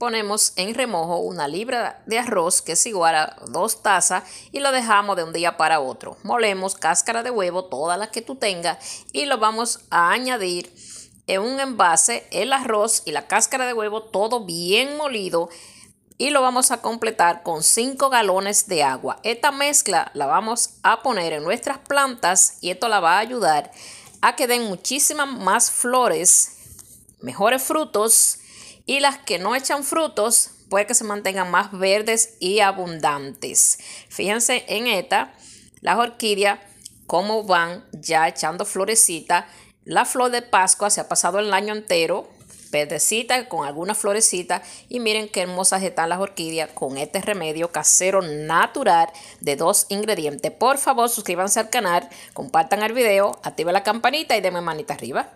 Ponemos en remojo una libra de arroz que es igual a dos tazas y lo dejamos de un día para otro. Molemos cáscara de huevo, todas las que tú tengas, y lo vamos a añadir en un envase el arroz y la cáscara de huevo, todo bien molido y lo vamos a completar con 5 galones de agua. Esta mezcla la vamos a poner en nuestras plantas y esto la va a ayudar a que den muchísimas más flores, mejores frutos y las que no echan frutos puede que se mantengan más verdes y abundantes. Fíjense en esta, las orquídeas, cómo van ya echando florecita. La flor de Pascua se ha pasado el año entero, pedecita con algunas florecita, y miren qué hermosas están las orquídeas con este remedio casero natural de dos ingredientes. Por favor, suscríbanse al canal, compartan el video, activen la campanita y denme manita arriba.